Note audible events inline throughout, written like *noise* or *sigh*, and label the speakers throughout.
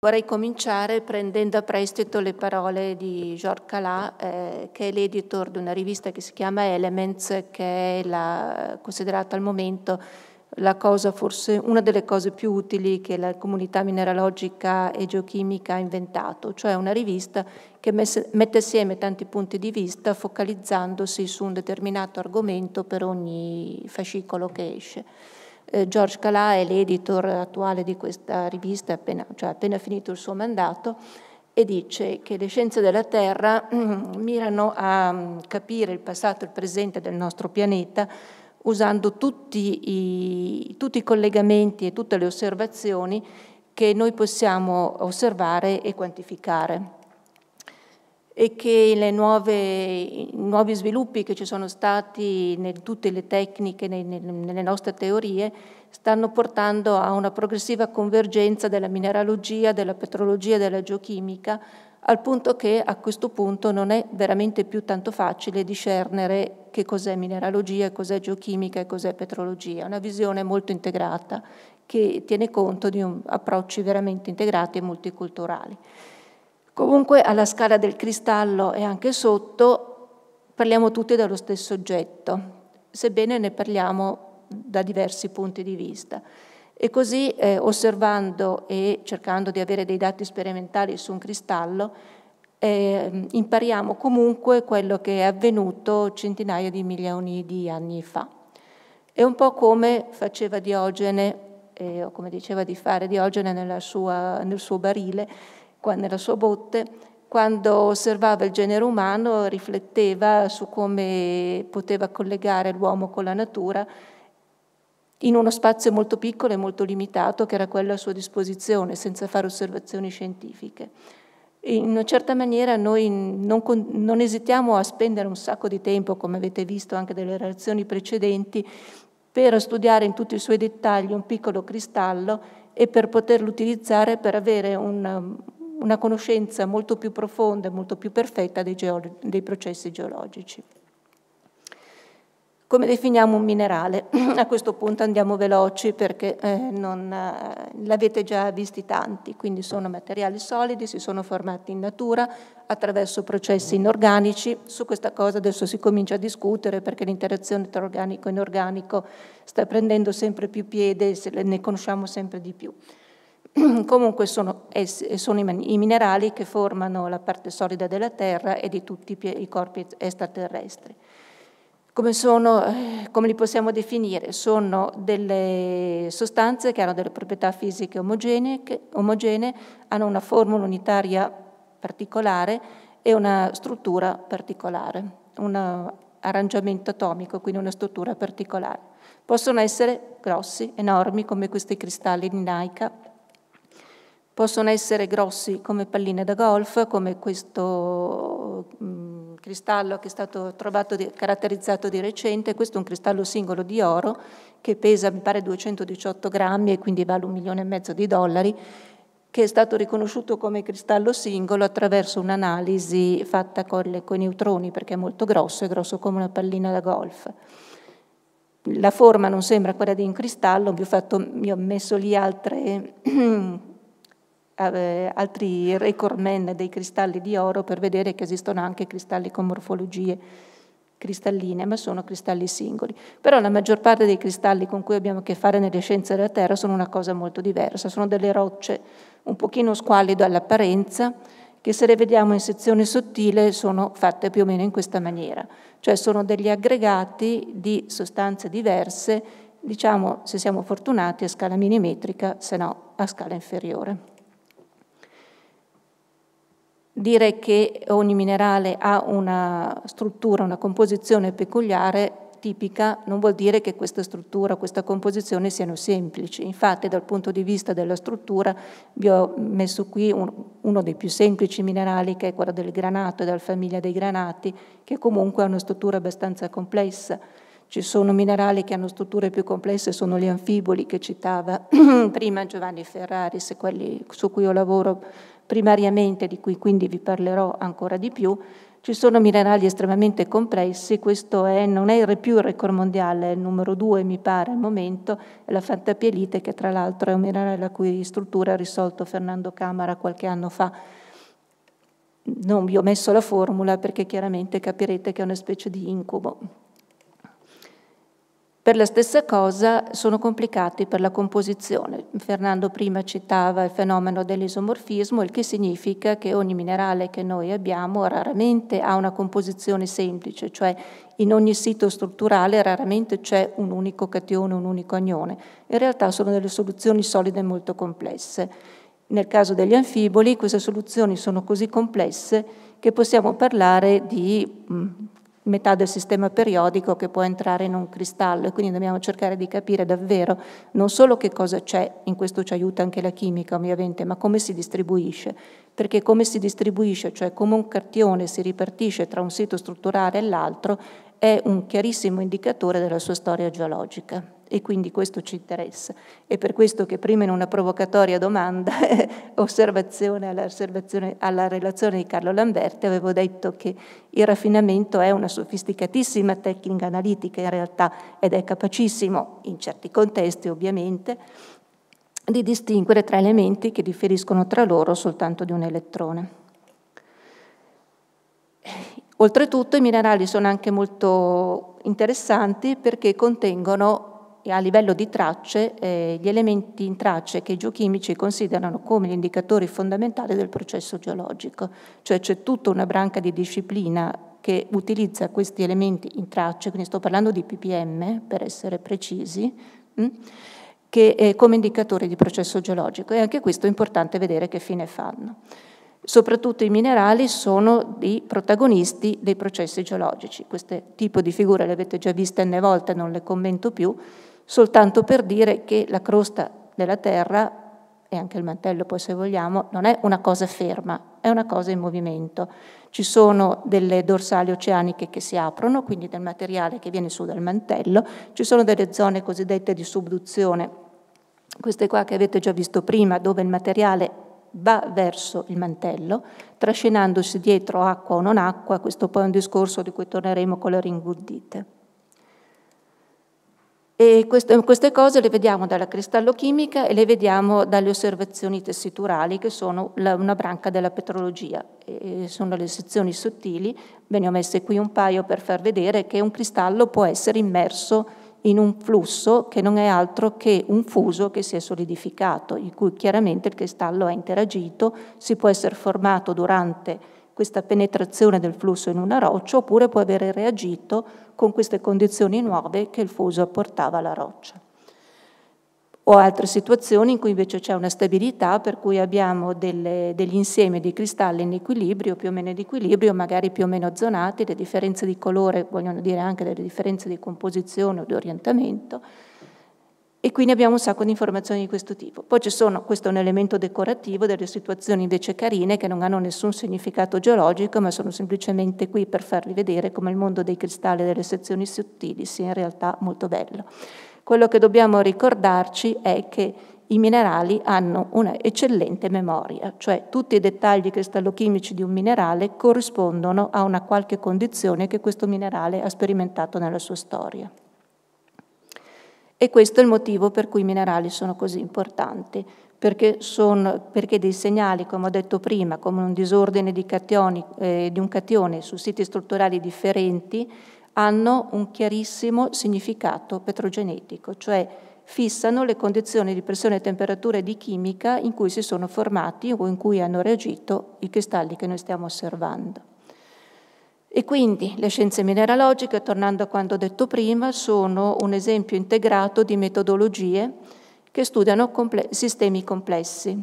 Speaker 1: Vorrei cominciare prendendo a prestito le parole di Georges Calat, eh, che è l'editor di una rivista che si chiama Elements, che è la, considerata al momento forse, una delle cose più utili che la comunità mineralogica e geochimica ha inventato, cioè una rivista che messe, mette assieme tanti punti di vista focalizzandosi su un determinato argomento per ogni fascicolo che esce eh, George Calà è l'editor attuale di questa rivista, appena, cioè appena finito il suo mandato, e dice che le scienze della Terra mm, mirano a mm, capire il passato e il presente del nostro pianeta usando tutti i, tutti i, collegamenti e tutte le osservazioni che noi possiamo osservare e quantificare e che i nuovi sviluppi che ci sono stati in tutte le tecniche, nelle nostre teorie, stanno portando a una progressiva convergenza della mineralogia, della petrologia e della geochimica, al punto che a questo punto non è veramente più tanto facile discernere che cos'è mineralogia, cos'è geochimica e cos'è petrologia. È una visione molto integrata che tiene conto di approcci veramente integrati e multiculturali. Comunque alla scala del cristallo e anche sotto parliamo tutti dello stesso oggetto, sebbene ne parliamo da diversi punti di vista. E così eh, osservando e cercando di avere dei dati sperimentali su un cristallo, eh, impariamo comunque quello che è avvenuto centinaia di milioni di anni fa. È un po' come faceva Diogene, eh, o come diceva di fare Diogene sua, nel suo barile, nella sua botte, quando osservava il genere umano rifletteva su come poteva collegare l'uomo con la natura in uno spazio molto piccolo e molto limitato che era quello a sua disposizione, senza fare osservazioni scientifiche. In una certa maniera noi non, non esitiamo a spendere un sacco di tempo, come avete visto anche dalle relazioni precedenti, per studiare in tutti i suoi dettagli un piccolo cristallo e per poterlo utilizzare per avere un, una conoscenza molto più profonda e molto più perfetta dei, dei processi geologici. Come definiamo un minerale? *clears throat* A questo punto andiamo veloci perché eh, non, eh, l'avete già visti tanti, quindi sono materiali solidi, si sono formati in natura attraverso processi inorganici. Su questa cosa adesso si comincia a discutere perché l'interazione tra organico e inorganico sta prendendo sempre più piede e ne conosciamo sempre di più. *clears throat* Comunque sono, sono, i minerali che formano la parte solida della Terra e di tutti i corpi extraterrestri. Come, sono, eh, come li possiamo definire? Sono delle sostanze che hanno delle proprietà fisiche omogenee, omogenee hanno una formula unitaria particolare e una struttura particolare, un arrangiamento atomico, quindi una struttura particolare. Possono essere grossi, enormi, come questi cristalli di Naica, Possono essere grossi come palline da golf, come questo mm, cristallo che è stato trovato, di, caratterizzato di recente. Questo è un cristallo singolo di oro che pesa, mi pare, 218 grammi e quindi vale un milione e mezzo di dollari che è stato riconosciuto come cristallo singolo attraverso un'analisi fatta con, le, con, i neutroni, perché è molto grosso, è grosso come una pallina da golf. La forma non sembra quella di un cristallo, vi ho, fatto, vi ho messo lì altre *clears throat* Eh, altri record man dei cristalli di oro per vedere che esistono anche cristalli con morfologie cristalline, ma sono cristalli singoli. Però la maggior parte dei cristalli con cui abbiamo a che fare nelle scienze della Terra sono una cosa molto diversa, sono delle rocce un pochino squallide all'apparenza, che se le vediamo in sezione sottile sono fatte più o meno in questa maniera, cioè sono degli aggregati di sostanze diverse, diciamo se siamo fortunati a scala millimetrica, se no a scala inferiore dire che ogni minerale ha una struttura, una composizione peculiare tipica non vuol dire che questa struttura, questa composizione siano semplici. Infatti dal punto di vista della struttura vi ho messo qui un, uno dei più semplici minerali che è quello del granato e della famiglia dei granati, che comunque ha una struttura abbastanza complessa. Ci sono minerali che hanno strutture più complesse, sono gli anfiboli che citava *clears throat* prima Giovanni Ferrari, quelli su cui io lavoro primariamente, di cui quindi vi parlerò ancora di più, ci sono minerali estremamente complessi, questo è, non è più il record mondiale, è il numero due mi pare al momento, è la fantapielite che tra l'altro è un minerale la cui struttura ha risolto Fernando Camara qualche anno fa. Non vi ho messo la formula perché chiaramente capirete che è una specie di incubo. Per la stessa cosa sono complicati per la composizione. Fernando prima citava il fenomeno dell'isomorfismo, il che significa che ogni minerale che noi abbiamo raramente ha una composizione semplice, cioè in ogni sito strutturale raramente c'è un unico catione, un unico anione. In realtà sono delle soluzioni solide molto complesse. Nel caso degli anfiboli queste soluzioni sono così complesse che possiamo parlare di mm, metà del sistema periodico che può entrare in un cristallo e quindi dobbiamo cercare di capire davvero non solo che cosa c'è, in questo ci aiuta anche la chimica ovviamente, ma come si distribuisce, perché come si distribuisce, cioè come un cartione si ripartisce tra un sito strutturale e l'altro, è un chiarissimo indicatore della sua storia geologica e quindi questo ci interessa. È per questo che prima in una provocatoria domanda, *laughs* osservazione alla, osservazione alla, relazione di Carlo Lamberti, avevo detto che il raffinamento è una sofisticatissima tecnica analitica in realtà ed è capacissimo, in certi contesti ovviamente, di distinguere tra elementi che differiscono tra loro soltanto di un elettrone. Oltretutto i minerali sono anche molto interessanti perché contengono eh, a livello di tracce eh, gli elementi in tracce che i geochimici considerano come gli indicatori fondamentali del processo geologico, cioè c'è tutta una branca di disciplina che utilizza questi elementi in tracce, quindi sto parlando di ppm per essere precisi, mh, mm, che, eh, come indicatore di processo geologico e anche questo è importante vedere che fine fanno soprattutto i minerali sono i protagonisti dei processi geologici. Questo tipo di figure le avete già viste n volte, non le commento più, soltanto per dire che la crosta della Terra, e anche il mantello poi se vogliamo, non è una cosa ferma, è una cosa in movimento. Ci sono delle dorsali oceaniche che si aprono, quindi del materiale che viene su dal mantello, ci sono delle zone cosiddette di subduzione, queste qua che avete già visto prima, dove il materiale va verso il mantello, trascinandosi dietro acqua o non acqua, questo poi è un discorso di cui torneremo con le ringuddite. E queste cose le vediamo dalla cristallochimica e le vediamo dalle osservazioni tessiturali, che sono una branca della petrologia. E sono le sezioni sottili, ve ne ho messe qui un paio per far vedere che un cristallo può essere immerso in un flusso che non è altro che un fuso che si è solidificato, in cui chiaramente il cristallo ha interagito, si può essere formato durante questa penetrazione del flusso in una roccia oppure può aver reagito con queste condizioni nuove che il fuso apportava alla roccia o altre situazioni in cui invece c'è una stabilità per cui abbiamo delle, degli insiemi di cristalli in equilibrio, più o meno in equilibrio, magari più o meno zonati, le differenze di colore vogliono dire anche delle differenze di composizione o di orientamento e quindi abbiamo un sacco di informazioni di questo tipo. Poi ci sono, questo è un elemento decorativo, delle situazioni invece carine che non hanno nessun significato geologico ma sono semplicemente qui per farvi vedere come il mondo dei cristalli e delle sezioni sottili sia in realtà molto bello. Quello che dobbiamo ricordarci è che i minerali hanno un'eccellente memoria, cioè tutti i dettagli cristallochimici di un minerale corrispondono a una qualche condizione che questo minerale ha sperimentato nella sua storia. E questo è il motivo per cui i minerali sono così importanti, perché, sono, perché dei segnali, come ho detto prima, come un disordine di, cationi, eh, di un catione su siti strutturali differenti, hanno un chiarissimo significato petrogenetico, cioè fissano le condizioni di pressione e temperatura e di chimica in cui si sono formati o in cui hanno reagito i cristalli che noi stiamo osservando. E quindi le scienze mineralogiche, tornando a quanto detto prima, sono un esempio integrato di metodologie che studiano comple sistemi complessi,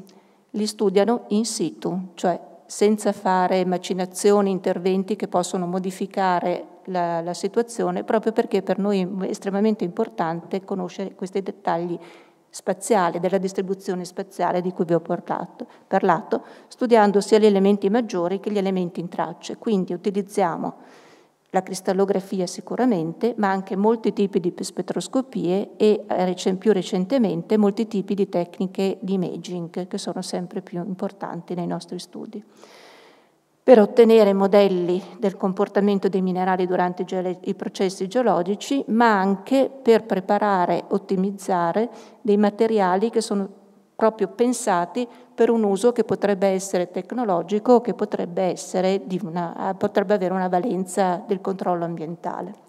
Speaker 1: li studiano in situ, cioè senza fare macinazioni, interventi che possono modificare la, la situazione, proprio perché per noi è estremamente importante conoscere questi dettagli spaziali, della distribuzione spaziale di cui vi ho portato, parlato, studiando sia gli elementi maggiori che gli elementi in tracce. Quindi utilizziamo la cristallografia sicuramente, ma anche molti tipi di spettroscopie e eh, più recentemente molti tipi di tecniche di imaging che sono sempre più importanti nei nostri studi per ottenere modelli del comportamento dei minerali durante i processi geologici, ma anche per preparare, ottimizzare dei materiali che sono proprio pensati per un uso che potrebbe essere tecnologico, o che potrebbe, essere una, potrebbe avere una valenza del controllo ambientale.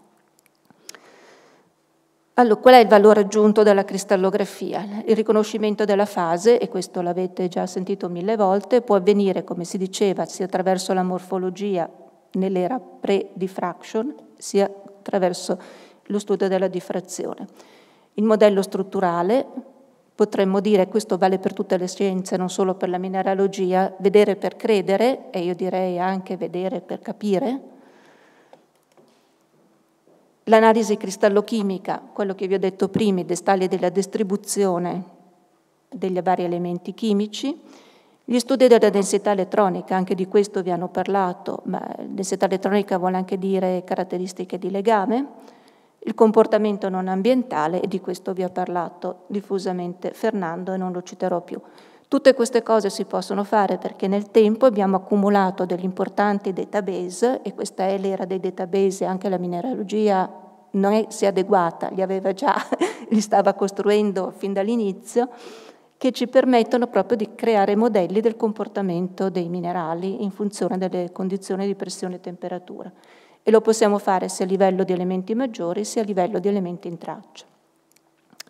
Speaker 1: Allora, qual è il valore aggiunto della cristallografia? Il riconoscimento della fase, e questo l'avete già sentito mille volte, può avvenire, come si diceva, sia attraverso la morfologia nell'era pre-diffraction, sia attraverso lo studio della diffrazione. Il modello strutturale, potremmo dire, questo vale per tutte le scienze, non solo per la mineralogia, vedere per credere, e io direi anche vedere per capire, l'analisi cristallochimica, quello che vi ho detto prima, i destali della distribuzione degli vari elementi chimici, gli studi della densità elettronica, anche di questo vi hanno parlato, ma densità elettronica vuole anche dire caratteristiche di legame, il comportamento non ambientale, e di questo vi ha parlato diffusamente Fernando e non lo citerò più. Tutte queste cose si possono fare perché nel tempo abbiamo accumulato degli importanti database e questa è l'era dei database, anche la mineralogia non è, si è adeguata, li aveva già, *laughs* li stava costruendo fin dall'inizio, che ci permettono proprio di creare modelli del comportamento dei minerali in funzione delle condizioni di pressione e temperatura. E lo possiamo fare sia a livello di elementi maggiori sia a livello di elementi in traccia.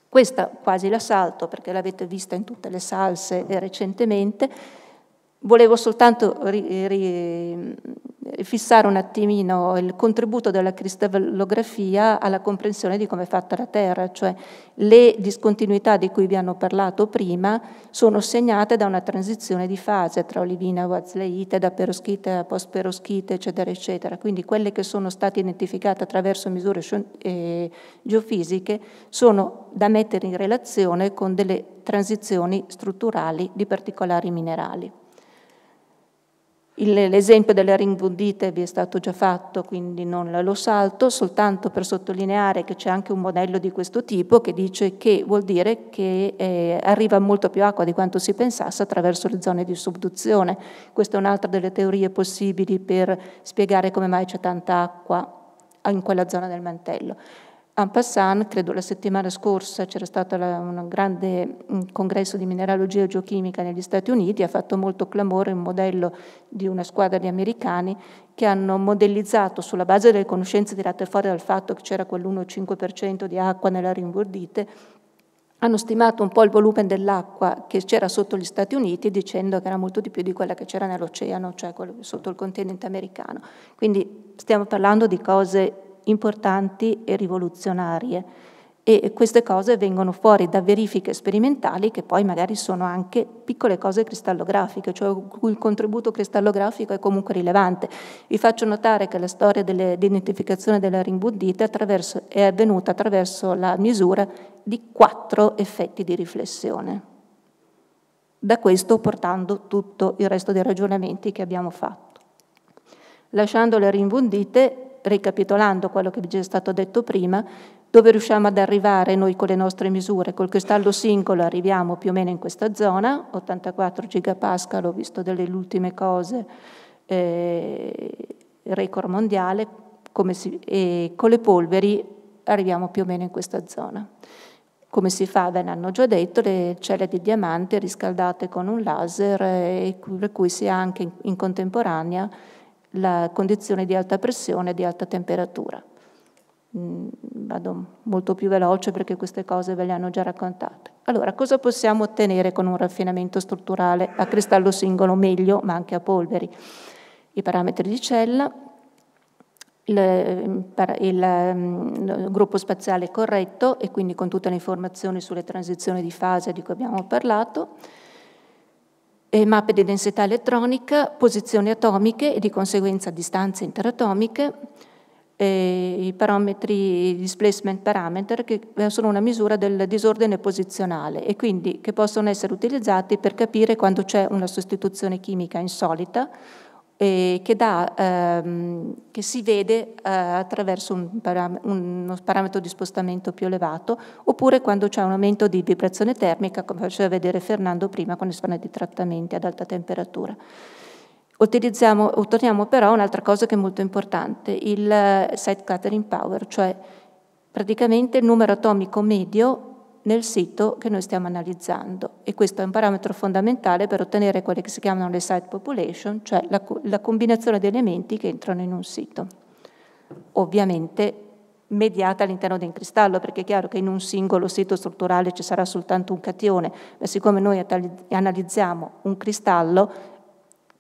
Speaker 1: Questa quasi la salto perché l'avete vista in tutte le salse recentemente. Volevo soltanto ri, ri, eh, fissare un attimino il contributo della cristallografia alla comprensione di come è fatta la Terra, cioè le discontinuità di cui vi hanno parlato prima sono segnate da una transizione di fase tra olivina e wazleite, da peroschite a post-peroschite, eccetera, eccetera. Quindi quelle che sono state identificate attraverso misure eh, geofisiche sono da mettere in relazione con delle transizioni strutturali di particolari minerali. L'esempio delle rinvondite vi è stato già fatto, quindi non lo salto, soltanto per sottolineare che c'è anche un modello di questo tipo che dice che vuol dire che eh, arriva molto più acqua di quanto si pensasse attraverso le zone di subduzione. Questa è un'altra delle teorie possibili per spiegare come mai c'è tanta acqua in quella zona del mantello. En passant, credo la settimana scorsa c'era stato la, un grande mm, congresso di mineralogia e geochimica negli Stati Uniti, ha fatto molto clamore un modello di una squadra di americani che hanno modellizzato sulla base delle conoscenze tirate fuori dal fatto che c'era quell'1,5% di acqua nella rinvordite, hanno stimato un po' il volume dell'acqua che c'era sotto gli Stati Uniti dicendo che era molto di più di quella che c'era nell'oceano, cioè sotto il continente americano. Quindi stiamo parlando di cose importanti e rivoluzionarie e queste cose vengono fuori da verifiche sperimentali che poi magari sono anche piccole cose cristallografiche, cioè il contributo cristallografico è comunque rilevante. Vi faccio notare che la storia dell'identificazione della rimboddita è avvenuta attraverso la misura di quattro effetti di riflessione. Da questo portando tutto il resto dei ragionamenti che abbiamo fatto. Lasciando le rimbundite, ricapitolando quello che vi è stato detto prima, dove riusciamo ad arrivare noi con le nostre misure. Col cristallo singolo arriviamo più o meno in questa zona, 84 gigapascal, ho visto delle ultime cose, eh, record mondiale, si, e con le polveri arriviamo più o meno in questa zona. Come si fa? Ve l'hanno già detto, le celle di diamante riscaldate con un laser, eh, e, per cui si ha anche in, in contemporanea la condizione di alta pressione e di alta temperatura. Mm, vado molto più veloce perché queste cose ve le hanno già raccontate. Allora, cosa possiamo ottenere con un raffinamento strutturale a cristallo singolo meglio, ma anche a polveri? I parametri di cella, mm, il, il, mm, il, gruppo spaziale corretto e quindi con tutte le informazioni sulle transizioni di fase di cui abbiamo parlato, eh, mappe di densità elettronica, posizioni atomiche e di conseguenza distanze interatomiche, eh, i parametri i displacement parameter che eh, sono una misura del disordine posizionale e quindi che possono essere utilizzati per capire quando c'è una sostituzione chimica insolita e che, dà, ehm, che, si vede eh, attraverso un param uno parametro di spostamento più elevato, oppure quando c'è un aumento di vibrazione termica, come faceva vedere Fernando prima quando si parla di trattamenti ad alta temperatura. Utilizziamo, otteniamo però un'altra cosa che è molto importante, il eh, site cluttering power, cioè praticamente il numero atomico medio nel sito che noi stiamo analizzando e questo è un parametro fondamentale per ottenere quelle che si chiamano le site population, cioè la, la combinazione di elementi che entrano in un sito. Ovviamente mediata all'interno di un cristallo, perché è chiaro che in un singolo sito strutturale ci sarà soltanto un catione, ma siccome noi analizziamo un cristallo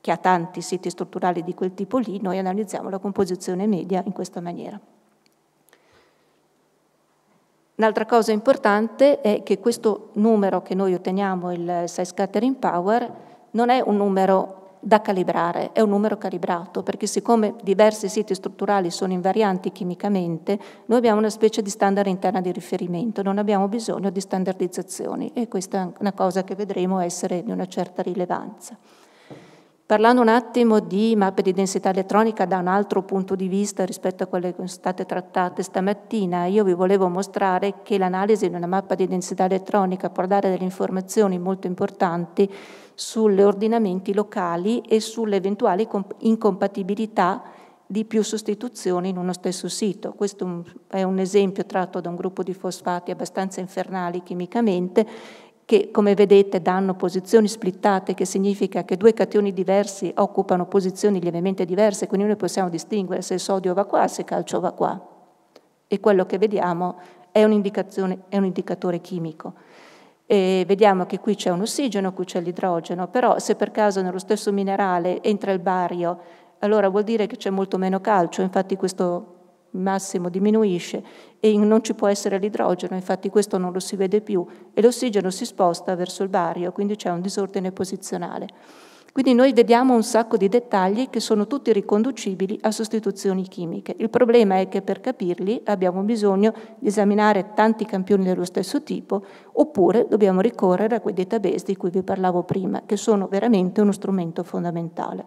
Speaker 1: che ha tanti siti strutturali di quel tipo lì, noi analizziamo la composizione media in questa maniera. Un'altra cosa importante è che questo numero che noi otteniamo, il size scattering power, non è un numero da calibrare, è un numero calibrato, perché siccome diversi siti strutturali sono invarianti chimicamente, noi abbiamo una specie di standard interna di riferimento, non abbiamo bisogno di standardizzazioni e questa è una cosa che vedremo essere di una certa rilevanza. Parlando un attimo di mappe di densità elettronica da un altro punto di vista rispetto a quelle che sono state trattate stamattina, io vi volevo mostrare che l'analisi di una mappa di densità elettronica può dare delle informazioni molto importanti sulle ordinamenti locali e sulle eventuali incompatibilità di più sostituzioni in uno stesso sito. Questo è un esempio tratto da un gruppo di fosfati abbastanza infernali chimicamente che come vedete danno posizioni splittate, che significa che due cationi diversi occupano posizioni lievemente diverse, quindi noi possiamo distinguere se il sodio va qua, se il calcio va qua. E quello che vediamo è un, è un indicatore chimico. E vediamo che qui c'è un ossigeno, qui c'è l'idrogeno, però se per caso nello stesso minerale entra il bario, allora vuol dire che c'è molto meno calcio, infatti questo massimo diminuisce e non ci può essere l'idrogeno, infatti questo non lo si vede più, e l'ossigeno si sposta verso il bario, quindi c'è un disordine posizionale. Quindi noi vediamo un sacco di dettagli che sono tutti riconducibili a sostituzioni chimiche. Il problema è che per capirli abbiamo bisogno di esaminare tanti campioni dello stesso tipo oppure dobbiamo ricorrere a quei database di cui vi parlavo prima, che sono veramente uno strumento fondamentale.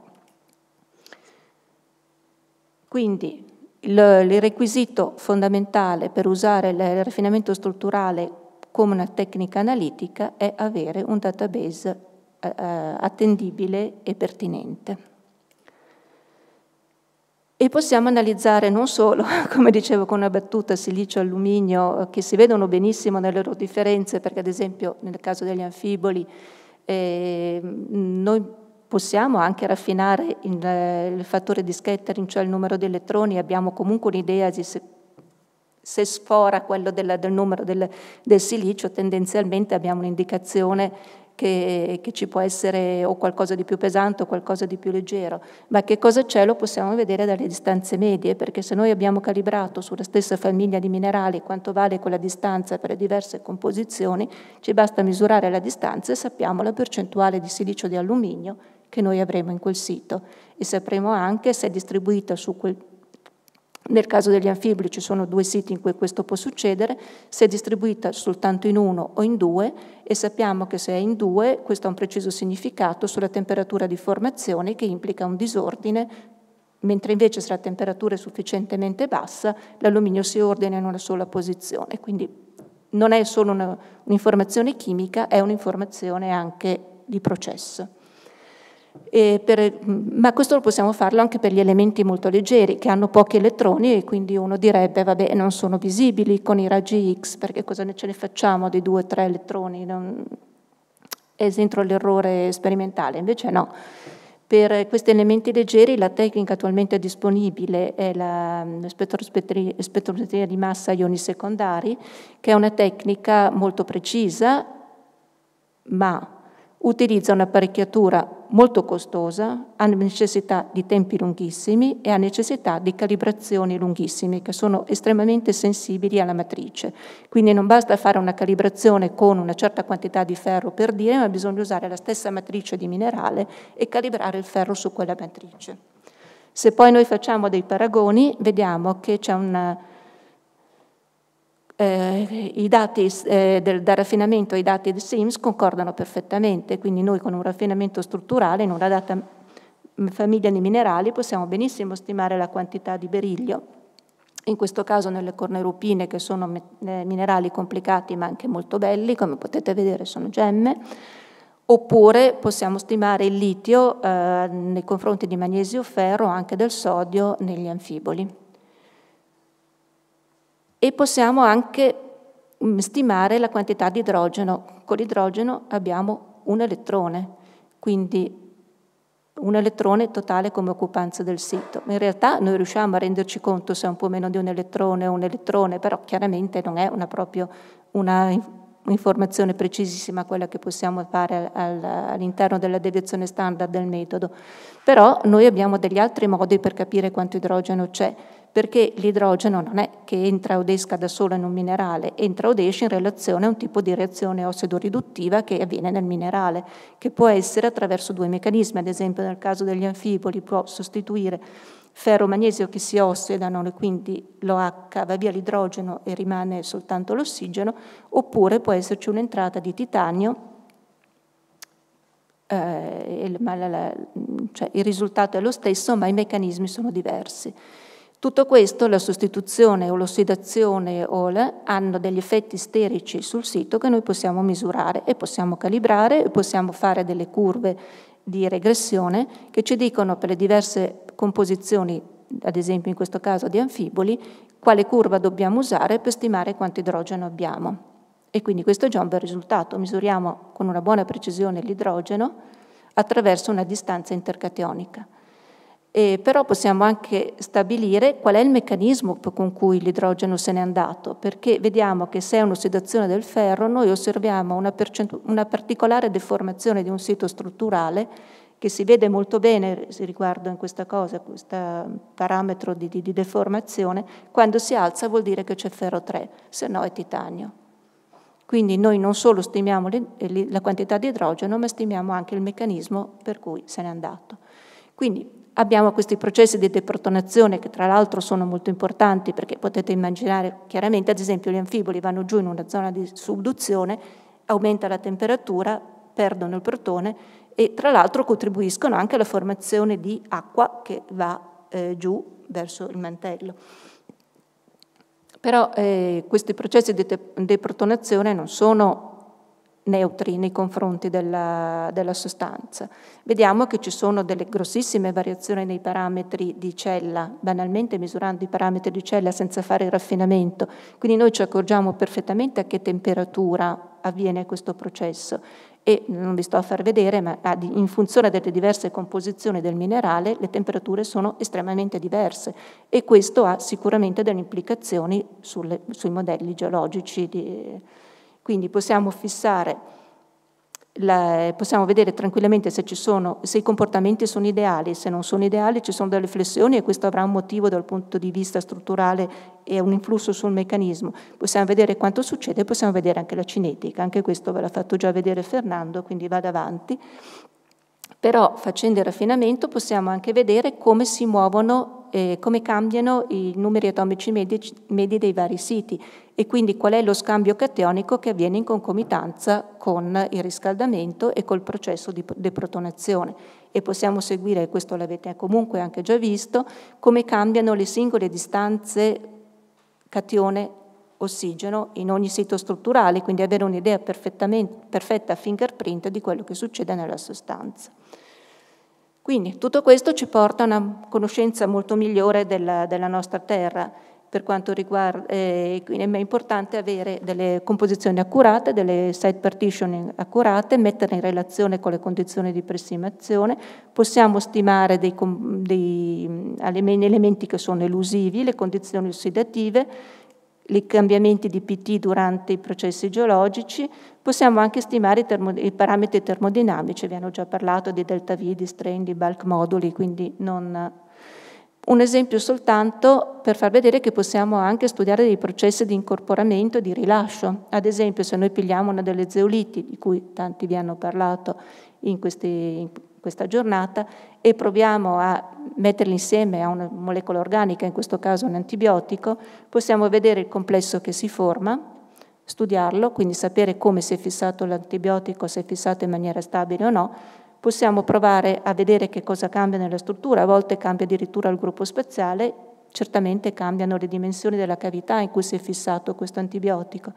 Speaker 1: Quindi il, il requisito fondamentale per usare il raffinamento strutturale come una tecnica analitica è avere un database eh, eh attendibile e pertinente. E possiamo analizzare non solo, *laughs* come dicevo con una battuta, silicio, e alluminio, eh, che si vedono benissimo nelle loro differenze, perché ad esempio nel caso degli anfiboli eh, noi Possiamo anche raffinare il, eh, il fattore di scattering, cioè il numero di elettroni, abbiamo comunque un'idea di se, se sfora quello del, del numero del, del, silicio, tendenzialmente abbiamo un'indicazione che, che, ci può essere o qualcosa di più pesante o qualcosa di più leggero, ma che cosa c'è lo possiamo vedere dalle distanze medie, perché se noi abbiamo calibrato sulla stessa famiglia di minerali quanto vale quella distanza per le diverse composizioni, ci basta misurare la distanza e sappiamo la percentuale di silicio di alluminio che noi avremo in quel sito e sapremo anche se è distribuita su quel nel caso degli anfibi ci sono due siti in cui questo può succedere, se è distribuita soltanto in uno o in due e sappiamo che se è in due questo ha un preciso significato sulla temperatura di formazione che implica un disordine, mentre invece se la temperatura è sufficientemente bassa l'alluminio si ordina in una sola posizione. Quindi non è solo un'informazione chimica, è un'informazione anche di processo. Per, ma questo lo possiamo farlo anche per gli elementi molto leggeri che hanno pochi elettroni e quindi uno direbbe vabbè non sono visibili con i raggi X perché cosa ne ce ne facciamo dei due o tre elettroni non... è dentro l'errore sperimentale invece no per questi elementi leggeri la tecnica attualmente disponibile è la spettrometria di massa ioni secondari che è una tecnica molto precisa ma utilizza un'apparecchiatura molto costosa, ha necessità di tempi lunghissimi e ha necessità di calibrazioni lunghissime che sono estremamente sensibili alla matrice. Quindi non basta fare una calibrazione con una certa quantità di ferro per dire, ma bisogna usare la stessa matrice di minerale e calibrare il ferro su quella matrice. Se poi noi facciamo dei paragoni, vediamo che c'è una eh, i dati eh, del, da raffinamento ai dati del SIMS concordano perfettamente, quindi noi con un raffinamento strutturale in una data mm, famiglia di minerali possiamo benissimo stimare la quantità di beriglio, in questo caso nelle cornerupine che sono eh, minerali complicati ma anche molto belli, come potete vedere sono gemme, oppure possiamo stimare il litio eh, nei confronti di magnesio, ferro o anche del sodio negli anfiboli e possiamo anche mm, stimare la quantità di idrogeno. Con l'idrogeno abbiamo un elettrone, quindi un elettrone totale come occupanza del sito. In realtà noi riusciamo a renderci conto se è un po' meno di un elettrone o un elettrone, però chiaramente non è una, proprio una informazione precisissima quella che possiamo fare all'interno della deviazione standard del metodo. Però noi abbiamo degli altri modi per capire quanto idrogeno c'è perché l'idrogeno non è che entra o esca da solo in un minerale, entra o esce in relazione a un tipo di reazione ossidoriduttiva che avviene nel minerale, che può essere attraverso due meccanismi, ad esempio nel caso degli anfiboli può sostituire ferro magnesio che si ossidano e quindi l'OH va via l'idrogeno e rimane soltanto l'ossigeno, oppure può esserci un'entrata di titanio eh, il, cioè, il risultato è lo stesso, ma i meccanismi sono diversi. Tutto questo, la sostituzione o l'ossidazione o OLA, hanno degli effetti sterici sul sito che noi possiamo misurare e possiamo calibrare e possiamo fare delle curve di regressione che ci dicono per le diverse composizioni, ad esempio in questo caso di anfiboli, quale curva dobbiamo usare per stimare quanto idrogeno abbiamo. E quindi questo è già un bel risultato, misuriamo con una buona precisione l'idrogeno attraverso una distanza intercationica. Eh, però possiamo anche stabilire qual è il meccanismo con cui l'idrogeno se n'è andato, perché vediamo che se è un'ossidazione del ferro noi osserviamo una, una particolare deformazione di un sito strutturale che si vede molto bene riguardo a questa cosa, questo parametro di, di, di, deformazione, quando si alza vuol dire che c'è ferro 3, se no è titanio. Quindi noi non solo stimiamo la quantità di idrogeno, ma stimiamo anche il meccanismo per cui se n'è andato. Quindi Abbiamo questi processi di deprotonazione che tra l'altro sono molto importanti perché potete immaginare chiaramente, ad esempio, gli anfiboli vanno giù in una zona di subduzione, aumenta la temperatura, perdono il protone e tra l'altro contribuiscono anche alla formazione di acqua che va eh, giù verso il mantello. Però eh, questi processi di deprotonazione non sono neutri nei confronti della, della, sostanza. Vediamo che ci sono delle grossissime variazioni nei parametri di cella, banalmente misurando i parametri di cella senza fare il raffinamento, quindi noi ci accorgiamo perfettamente a che temperatura avviene questo processo e non vi sto a far vedere, ma ah, in funzione delle diverse composizioni del minerale le temperature sono estremamente diverse e questo ha sicuramente delle implicazioni sulle, sui modelli geologici di, quindi possiamo fissare, la, possiamo vedere tranquillamente se, sono, se, i comportamenti sono ideali, se non sono ideali ci sono delle flessioni e questo avrà un motivo dal punto di vista strutturale e un influsso sul meccanismo. Possiamo vedere quanto succede, possiamo vedere anche la cinetica, anche questo ve l'ha fatto già vedere Fernando, quindi vado avanti. Però facendo il raffinamento possiamo anche vedere come si muovono eh, come cambiano i numeri atomici medici, medi dei vari siti e quindi qual è lo scambio cationico che avviene in concomitanza con il riscaldamento e col processo di deprotonazione. E possiamo seguire, questo l'avete comunque anche già visto, come cambiano le singole distanze catione ossigeno in ogni sito strutturale, quindi avere un'idea perfetta fingerprint di quello che succede nella sostanza. Quindi tutto questo ci porta a una conoscenza molto migliore della, della nostra terra, per quanto riguarda, eh, quindi è importante avere delle composizioni accurate, delle site partitioning accurate, metterle in relazione con le condizioni di pressimazione, possiamo stimare dei, dei mm, elementi che sono elusivi, le condizioni ossidative, i cambiamenti di PT durante i processi geologici, possiamo anche stimare i, termo, i parametri termodinamici, vi hanno già parlato di delta V, di strain, di bulk moduli, quindi non... Un esempio soltanto per far vedere che possiamo anche studiare dei processi di incorporamento e di rilascio. Ad esempio, se noi pigliamo una delle zeoliti, di cui tanti vi hanno parlato in questi, in questa giornata e proviamo a metterli insieme a una molecola organica, in questo caso un antibiotico, possiamo vedere il complesso che si forma, studiarlo, quindi sapere come si è fissato l'antibiotico, se è fissato in maniera stabile o no, possiamo provare a vedere che cosa cambia nella struttura, a volte cambia addirittura il gruppo spaziale, certamente cambiano le dimensioni della cavità in cui si è fissato questo antibiotico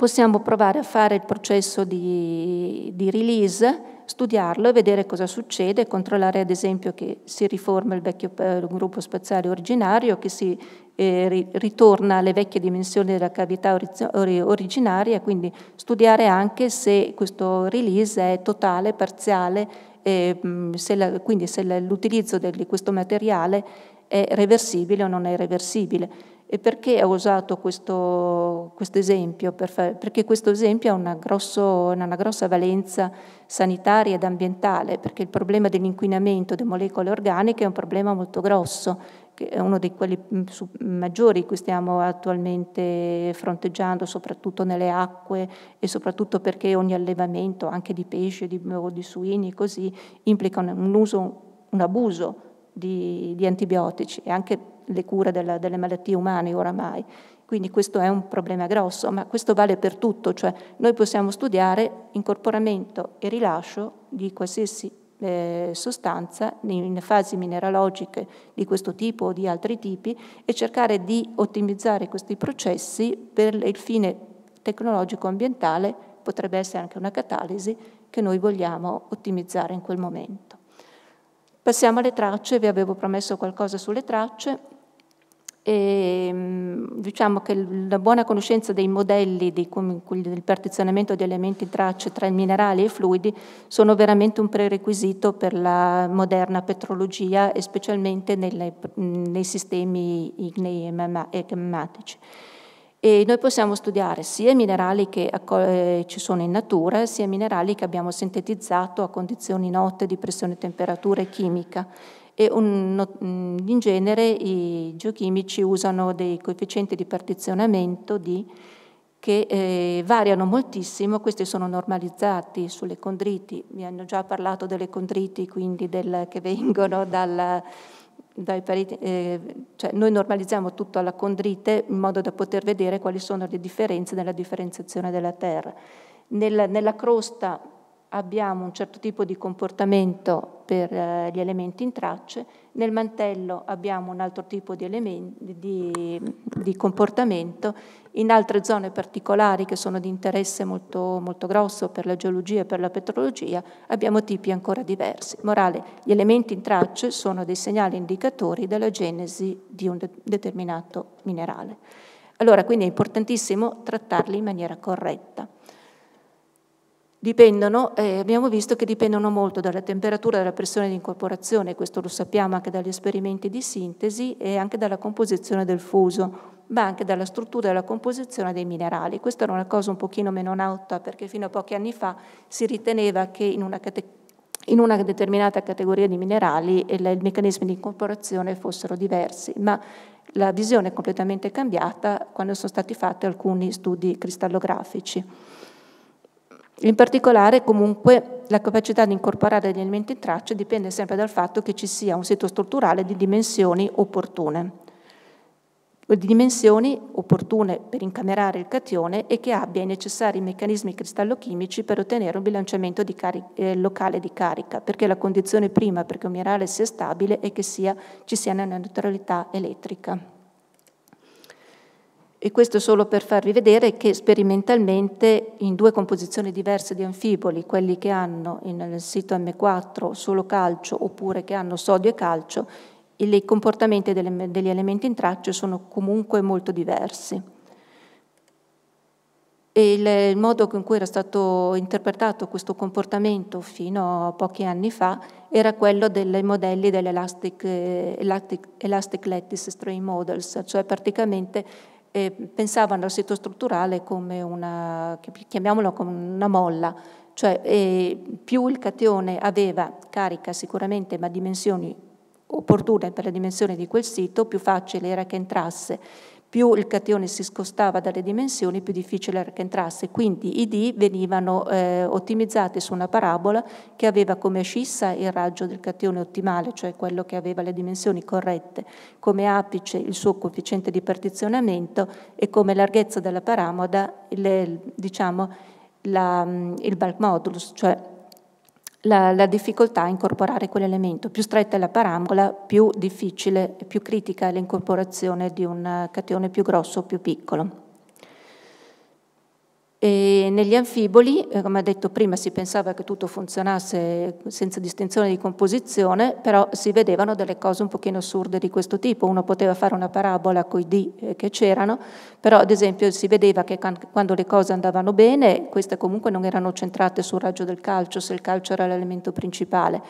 Speaker 1: possiamo provare a fare il processo di, di release studiarlo e vedere cosa succede, controllare ad esempio che si riforma il vecchio eh, il gruppo spaziale originario, che si eh, ritorna alle vecchie dimensioni della cavità originaria, quindi studiare anche se questo release è totale, parziale, eh, se la, quindi se l'utilizzo di questo materiale è reversibile o non è reversibile. E perché ho usato questo, esempio? perché questo esempio ha una, grosso, una grossa valenza sanitaria ed ambientale, perché il problema dell'inquinamento delle molecole organiche è un problema molto grosso, che è uno dei quelli mm, maggiori che stiamo attualmente fronteggiando, soprattutto nelle acque e soprattutto perché ogni allevamento, anche di pesce di, o di suini, così, implica un, un uso, un abuso di, di antibiotici e anche le cure della, delle malattie umane oramai. Quindi questo è un problema grosso, ma questo vale per tutto, cioè noi possiamo studiare incorporamento e rilascio di qualsiasi eh, sostanza in fasi mineralogiche di questo tipo o di altri tipi e cercare di ottimizzare questi processi per il fine tecnologico ambientale, potrebbe essere anche una catalisi che noi vogliamo ottimizzare in quel momento. Passiamo alle tracce, vi avevo promesso qualcosa sulle tracce. E, ehm, diciamo che la buona conoscenza dei modelli di, del partizionamento di elementi in tracce tra minerali e fluidi sono veramente un prerequisito per la moderna petrologia e specialmente nelle, nei sistemi ignei e magmatici. E noi possiamo studiare sia i minerali che eh, ci sono in natura, sia i minerali che abbiamo sintetizzato a condizioni note di pressione, temperatura e chimica. E un, mm, in genere i geochimici usano dei coefficienti di partizionamento di, che eh, variano moltissimo, questi sono normalizzati sulle condriti, mi hanno già parlato delle condriti, quindi del, che vengono dal pareti, eh, cioè noi normalizziamo tutto alla condrite in modo da poter vedere quali sono le differenze nella differenziazione della terra. Nella, nella crosta abbiamo un certo tipo di comportamento per eh, gli elementi in tracce, nel mantello abbiamo un altro tipo di, elementi, di, di comportamento, in altre zone particolari che sono di interesse molto, molto grosso per la geologia e per la petrologia abbiamo tipi ancora diversi. Morale, gli elementi in tracce sono dei segnali indicatori della genesi di un determinato minerale. Allora, quindi è importantissimo trattarli in maniera corretta dipendono, eh, abbiamo visto che dipendono molto dalla temperatura, dalla pressione di incorporazione, questo lo sappiamo anche dagli esperimenti di sintesi e anche dalla composizione del fuso, ma anche dalla struttura e dalla composizione dei minerali. Questa era una cosa un pochino meno nota perché fino a pochi anni fa si riteneva che in una, cate in una determinata categoria di minerali eh, i meccanismi di incorporazione fossero diversi, ma la visione è completamente cambiata quando sono stati fatti alcuni studi cristallografici. In particolare, comunque, la capacità di incorporare gli elementi in traccia dipende sempre dal fatto che ci sia un sito strutturale di dimensioni opportune, di dimensioni opportune per incamerare il catione e che abbia i necessari meccanismi cristallochimici per ottenere un bilanciamento di eh, locale di carica, perché la condizione prima perché un minerale sia stabile è che sia, ci sia una neutralità elettrica. E questo è solo per farvi vedere che sperimentalmente in due composizioni diverse di anfiboli, quelli che hanno nel sito M4 solo calcio oppure che hanno sodio e calcio, i comportamenti degli elementi in traccio sono comunque molto diversi. E il modo con cui era stato interpretato questo comportamento fino a pochi anni fa era quello dei modelli dell'Elastic eh, Lattice Strain Models, cioè praticamente e pensavano al sito strutturale come una, chiamiamola come una molla, cioè eh, più il catione aveva carica sicuramente ma dimensioni opportune per la dimensione di quel sito, più facile era che entrasse, più il catione si scostava dalle dimensioni, più difficile era che entrasse. Quindi i D venivano eh, ottimizzati su una parabola che aveva come scissa il raggio del catione ottimale, cioè quello che aveva le dimensioni corrette, come apice il suo coefficiente di partizionamento e come larghezza della paramoda le, diciamo, la, mm, il bulk modulus, cioè la, la, difficoltà a incorporare quell'elemento. Più stretta è la parambola, più difficile, e più critica è l'incorporazione di un eh, catione più grosso o più piccolo. E negli anfiboli, eh, come ha detto prima, si pensava che tutto funzionasse senza distinzione di composizione, però si vedevano delle cose un pochino assurde di questo tipo. Uno poteva fare una parabola con i D eh, che c'erano, però ad esempio si vedeva che quando le cose andavano bene, queste comunque non erano centrate sul raggio del calcio, se il calcio era l'elemento principale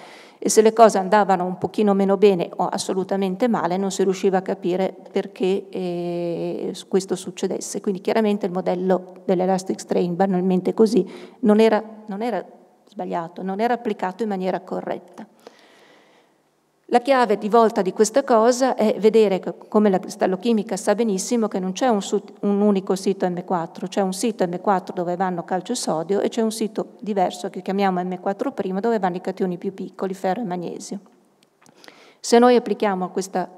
Speaker 1: e se le cose andavano un pochino meno bene o assolutamente male non si riusciva a capire perché eh, questo succedesse. Quindi chiaramente il modello dell'elastic strain, banalmente così, non era, non era sbagliato, non era applicato in maniera corretta. La chiave di volta di questa cosa è vedere, come la cristallochimica sa benissimo, che non c'è un, un, unico sito M4, c'è un sito M4 dove vanno calcio e sodio e c'è un sito diverso che chiamiamo M4' dove vanno i cationi più piccoli, ferro e magnesio. Se noi applichiamo questa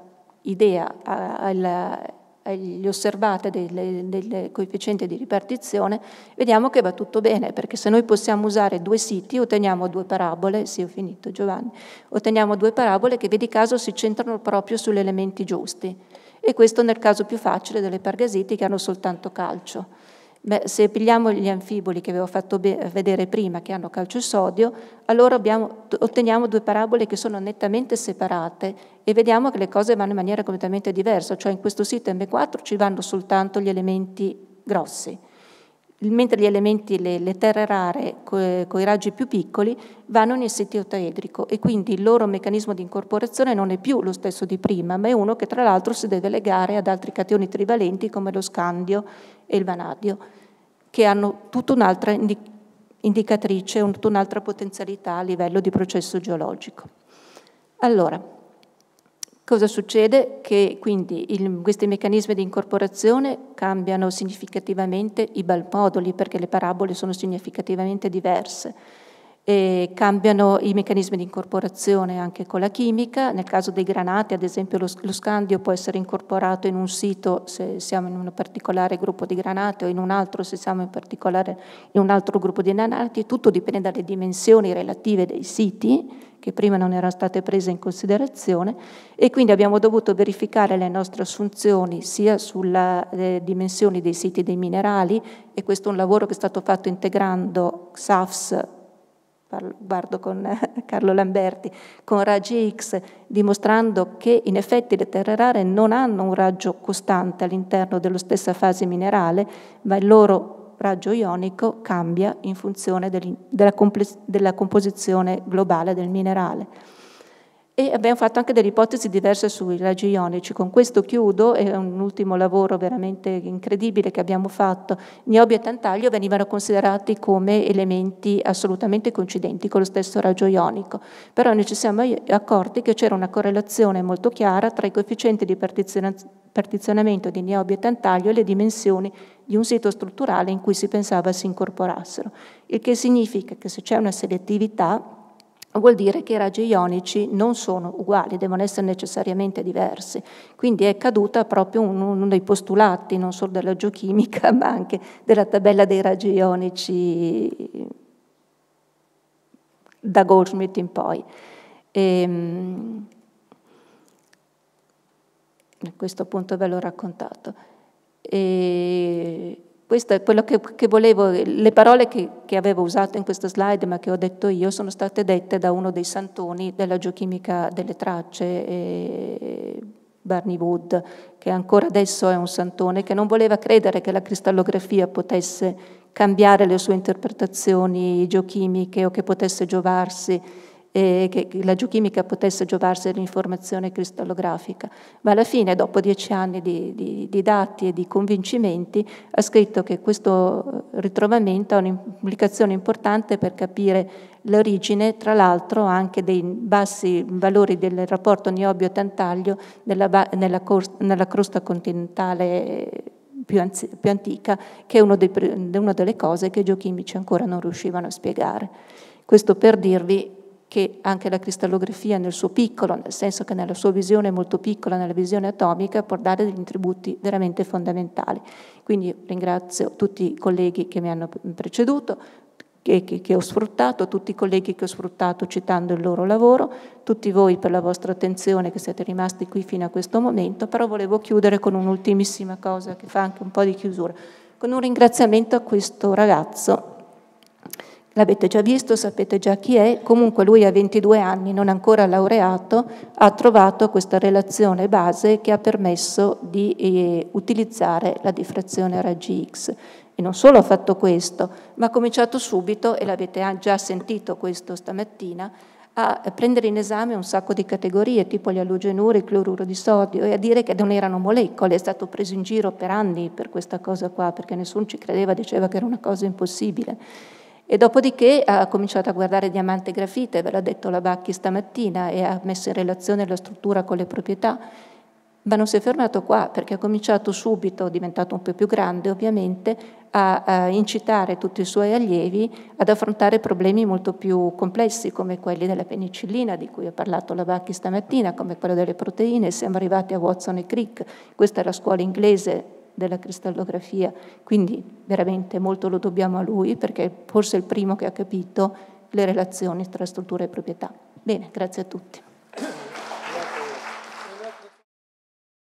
Speaker 1: idea al gli osservate del coefficiente di ripartizione, vediamo che va tutto bene, perché se noi possiamo usare due siti, otteniamo due parabole, sì ho finito Giovanni, otteniamo due parabole che vedi caso si centrano proprio sugli elementi giusti, e questo nel caso più facile delle pargasiti che hanno soltanto calcio. Beh, se pigliamo gli anfiboli che avevo fatto vedere prima, che hanno calcio e sodio, allora abbiamo, otteniamo due parabole che sono nettamente separate e vediamo che le cose vanno in maniera completamente diversa, cioè in questo sito M4 ci vanno soltanto gli elementi grossi mentre gli elementi, le, le terre rare con i raggi più piccoli vanno nel setiotaedrico e quindi il loro meccanismo di incorporazione non è più lo stesso di prima, ma è uno che tra l'altro si deve legare ad altri cationi trivalenti come lo scandio e il vanadio, che hanno tutta un'altra indicatrice, tutta un'altra potenzialità a livello di processo geologico. Allora, Cosa succede? Che quindi il, questi meccanismi di incorporazione cambiano significativamente i balmodoli perché le parabole sono significativamente diverse. E cambiano i meccanismi di incorporazione anche con la chimica, nel caso dei granati ad esempio lo, lo scandio può essere incorporato in un sito se siamo in un particolare gruppo di granati o in un altro se siamo in, particolare, in un altro gruppo di granati, tutto dipende dalle dimensioni relative dei siti che prima non erano state prese in considerazione e quindi abbiamo dovuto verificare le nostre assunzioni sia sulle eh, dimensioni dei siti dei minerali e questo è un lavoro che è stato fatto integrando SAFS guardo con eh, *laughs* Carlo Lamberti, con raggi X, dimostrando che in effetti le terre rare non hanno un raggio costante all'interno della stessa fase minerale, ma il loro raggio ionico cambia in funzione della, composizione globale del minerale. E abbiamo fatto anche delle ipotesi diverse sui raggi ionici. Con questo chiudo, è un ultimo lavoro veramente incredibile che abbiamo fatto. Niobio e Tantaglio venivano considerati come elementi assolutamente coincidenti con lo stesso raggio ionico, però noi ci siamo accorti che c'era una correlazione molto chiara tra i coefficienti di partizionamento di Niobio e Tantaglio e le dimensioni di un sito strutturale in cui si pensava si incorporassero, il che significa che se c'è una selettività vuol dire che i raggi ionici non sono uguali, devono essere necessariamente diversi. Quindi è caduta proprio uno dei postulati, non solo della geochimica, *laughs* ma anche della tabella dei raggi ionici da Goldschmidt in poi. E, ehm, questo appunto ve l'ho raccontato. E, questo è quello che, che volevo, eh, le parole che, che, avevo usato in questa slide ma che ho detto io sono state dette da uno dei santoni della geochimica delle tracce, eh, Barney Wood, che ancora adesso è un santone, che non voleva credere che la cristallografia potesse cambiare le sue interpretazioni geochimiche o che potesse giovarsi eh, che la geochimica potesse giovarsi dell'informazione cristallografica, ma alla fine, dopo dieci anni di, di, di dati e di convincimenti, ha scritto che questo ritrovamento ha un'implicazione importante per capire l'origine, tra l'altro, anche dei bassi valori del rapporto niobio-tantaglio nella, nella, nella crosta continentale più, anzi, più, antica, che è uno dei, una delle cose che i geochimici ancora non riuscivano a spiegare. Questo per dirvi che anche la cristallografia nel suo piccolo, nel senso che nella sua visione molto piccola, nella visione atomica, può dare degli intributi veramente fondamentali. Quindi ringrazio tutti i colleghi che mi hanno preceduto, che, che, che ho sfruttato, tutti i colleghi che ho sfruttato citando il loro lavoro, tutti voi per la vostra attenzione che siete rimasti qui fino a questo momento, però volevo chiudere con un'ultimissima cosa che fa anche un po' di chiusura, con un ringraziamento a questo ragazzo L'avete già visto, sapete già chi è, comunque lui a 22 anni, non ancora laureato, ha trovato questa relazione base che ha permesso di eh, utilizzare la diffrazione a raggi X. E non solo ha fatto questo, ma ha cominciato subito, e l'avete già sentito questo stamattina, a prendere in esame un sacco di categorie, tipo gli allogenuri, il cloruro di sodio, e a dire che non erano molecole. È stato preso in giro per anni per questa cosa qua, perché nessuno ci credeva, diceva che era una cosa impossibile. E dopodiché ha cominciato a guardare diamante e grafite, ve l'ha detto la Bacchi stamattina, e ha messo in relazione la struttura con le proprietà. Ma non si è fermato qua, perché ha cominciato subito, diventato un po' più grande ovviamente, a, a incitare tutti i suoi allievi ad affrontare problemi molto più complessi, come quelli della penicillina, di cui ha parlato la Bacchi stamattina, come quello delle proteine. Siamo arrivati a Watson e Crick, questa è la scuola inglese della cristallografia, quindi veramente molto lo dobbiamo a lui perché è forse il primo che ha capito le relazioni tra struttura e proprietà. Bene, grazie a tutti.